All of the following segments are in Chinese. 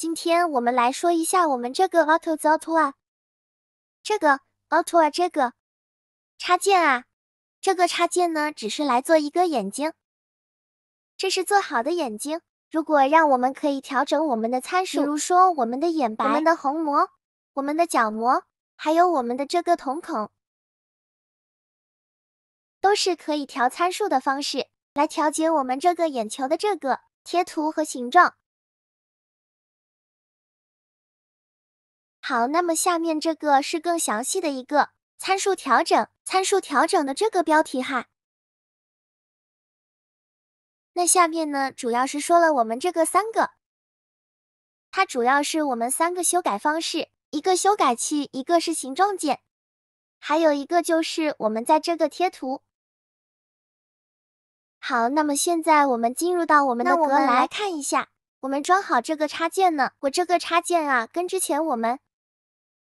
今天我们来说一下我们这个 a u t o z o u t o n 这个 Auto 啊，这个插件啊，这个插件呢，只是来做一个眼睛。这是做好的眼睛，如果让我们可以调整我们的参数，比如说我们的眼白、我们的虹膜、我们的角膜，还有我们的这个瞳孔，都是可以调参数的方式来调节我们这个眼球的这个贴图和形状。好，那么下面这个是更详细的一个参数调整，参数调整的这个标题哈。那下面呢，主要是说了我们这个三个，它主要是我们三个修改方式，一个修改器，一个是形状键，还有一个就是我们在这个贴图。好，那么现在我们进入到我们的格来，看一下我们装好这个插件呢，我这个插件啊，跟之前我们。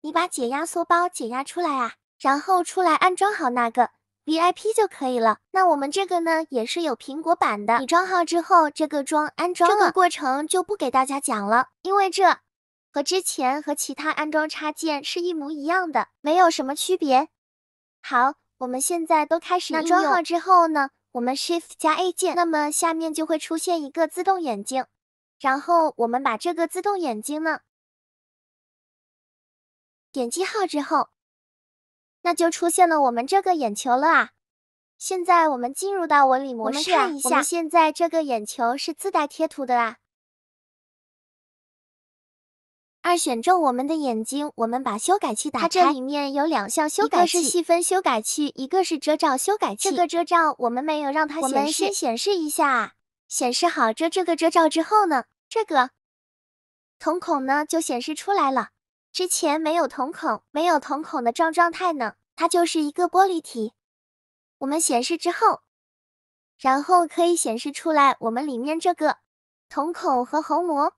你把解压缩包解压出来啊，然后出来安装好那个 VIP 就可以了。那我们这个呢，也是有苹果版的。你装好之后，这个装安装，这个过程就不给大家讲了，因为这和之前和其他安装插件是一模一样的，没有什么区别。好，我们现在都开始。那装好之后呢，我们 Shift 加 A 键，那么下面就会出现一个自动眼睛，然后我们把这个自动眼睛呢。点击号之后，那就出现了我们这个眼球了啊！现在我们进入到纹理模式啊！我们现在这个眼球是自带贴图的啦。二选中我们的眼睛，我们把修改器打开。它这里面有两项修改器，一个是细分修改器，一个是遮罩修改器。这个遮罩我们没有让它显示。我们先显示一下，显示好遮这个遮罩之后呢，这个瞳孔呢就显示出来了。之前没有瞳孔，没有瞳孔的状状态呢，它就是一个玻璃体。我们显示之后，然后可以显示出来我们里面这个瞳孔和虹膜。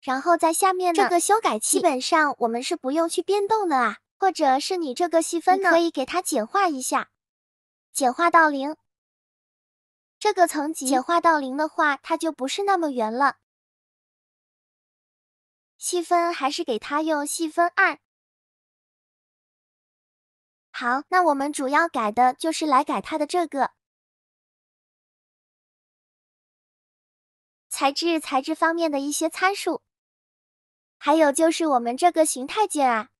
然后在下面这个修改器，基本上我们是不用去变动的啊，或者是你这个细分呢，可以给它简化一下，简化到零这个层级，简化到零的话，它就不是那么圆了。细分还是给它用细分二。好，那我们主要改的就是来改它的这个材质材质方面的一些参数，还有就是我们这个形态键啊，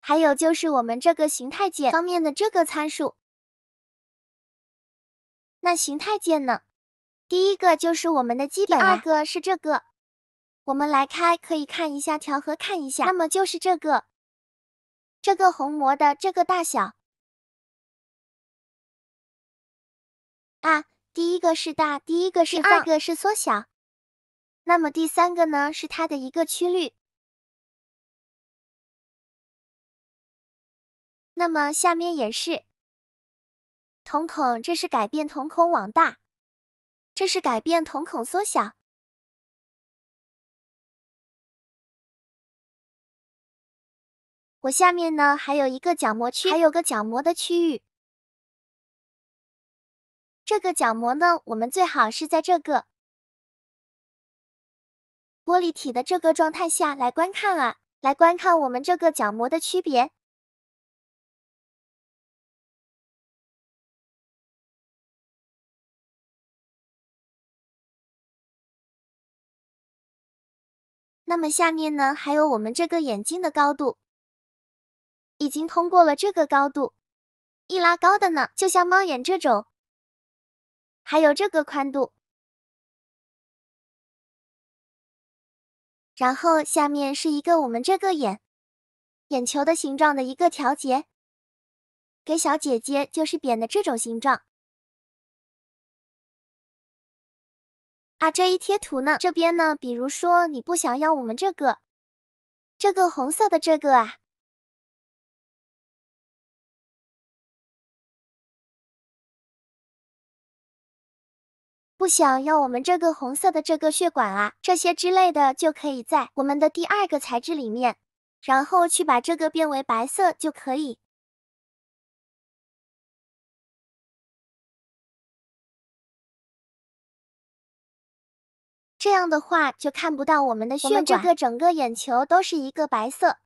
还有就是我们这个形态键方面的这个参数。那形态键呢？第一个就是我们的基本，第二个是这个。我们来开，可以看一下调和看一下。那么就是这个，这个虹膜的这个大小啊，第一个是大，第一个是，第二个是缩小。那么第三个呢是它的一个曲率。那么下面也是，瞳孔，这是改变瞳孔往大，这是改变瞳孔缩小。我下面呢还有一个角膜区，还有个角膜的区域。这个角膜呢，我们最好是在这个玻璃体的这个状态下来观看啊，来观看我们这个角膜的区别。那么下面呢，还有我们这个眼睛的高度。已经通过了这个高度，一拉高的呢，就像猫眼这种，还有这个宽度，然后下面是一个我们这个眼眼球的形状的一个调节，给小姐姐就是扁的这种形状啊，这一贴图呢，这边呢，比如说你不想要我们这个这个红色的这个啊。不想要我们这个红色的这个血管啊，这些之类的就可以在我们的第二个材质里面，然后去把这个变为白色就可以。这样的话就看不到我们的血管。我们这个整个眼球都是一个白色。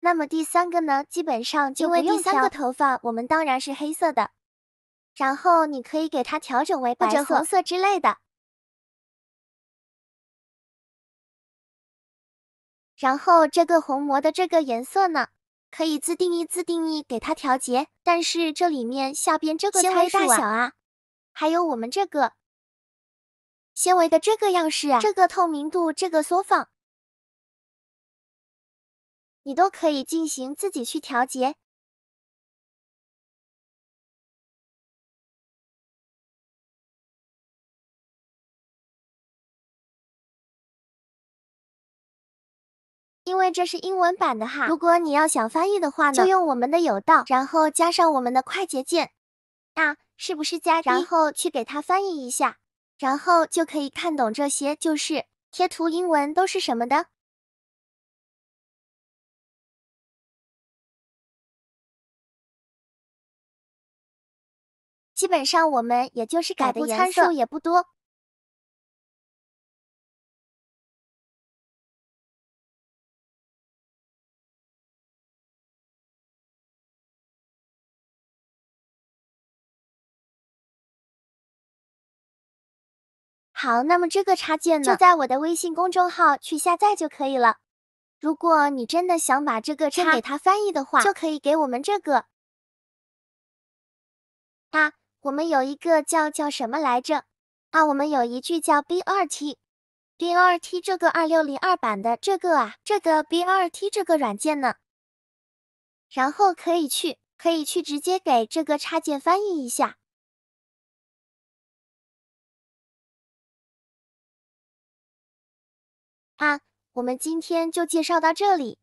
那么第三个呢，基本上就用因为第三个头发，我们当然是黑色的。然后你可以给它调整为白色、红色之类的。然后这个虹膜的这个颜色呢，可以自定义、自定义给它调节。但是这里面下边这个纤维大小啊，还有我们这个纤维的这个样式啊，这个透明度、这个缩放，你都可以进行自己去调节。因为这是英文版的哈，如果你要想翻译的话呢，就用我们的有道，然后加上我们的快捷键啊，是不是加？然后去给它翻译一下，然后就可以看懂这些，就是贴图英文都是什么的。基本上我们也就是改的颜色也不多。好，那么这个插件呢，就在我的微信公众号去下载就可以了。如果你真的想把这个插给它翻译的话，就可以给我们这个啊，我们有一个叫叫什么来着啊，我们有一句叫 BRT BRT 这个二六零二版的这个啊，这个 BRT 这个软件呢，然后可以去可以去直接给这个插件翻译一下。啊，我们今天就介绍到这里。